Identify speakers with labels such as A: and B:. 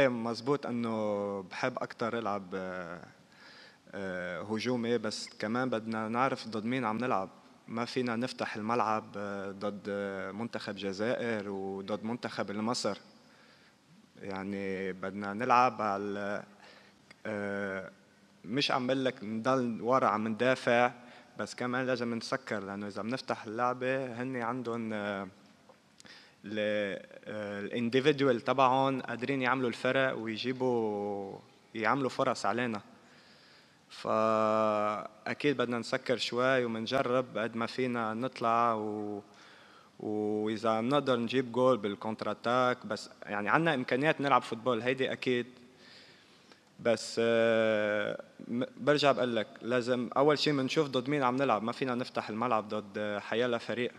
A: إيه، مزبوط انه بحب اكثر العب آه، آه، هجومي إيه، بس كمان بدنا نعرف ضد مين عم نلعب ما فينا نفتح الملعب آه، ضد منتخب جزائر وضد منتخب مصر يعني بدنا نلعب على مش عم بقول لك نضل ورا عم ندافع بس كمان لازم نسكر لانه اذا بنفتح اللعبه هن عندهم الانديفيدوال آه، تبعهم قادرين يعملوا الفرق ويجيبوا يعملوا فرص علينا فأكيد بدنا نسكر شوي ومنجرب قد ما فينا نطلع و وإذا بنقدر نجيب جول بالكونتر اتاك بس يعني عندنا إمكانيات نلعب فوتبول هيدي أكيد بس آه، برجع بقول لك لازم أول شيء بنشوف ضد مين عم نلعب ما فينا نفتح الملعب ضد حيالة فريق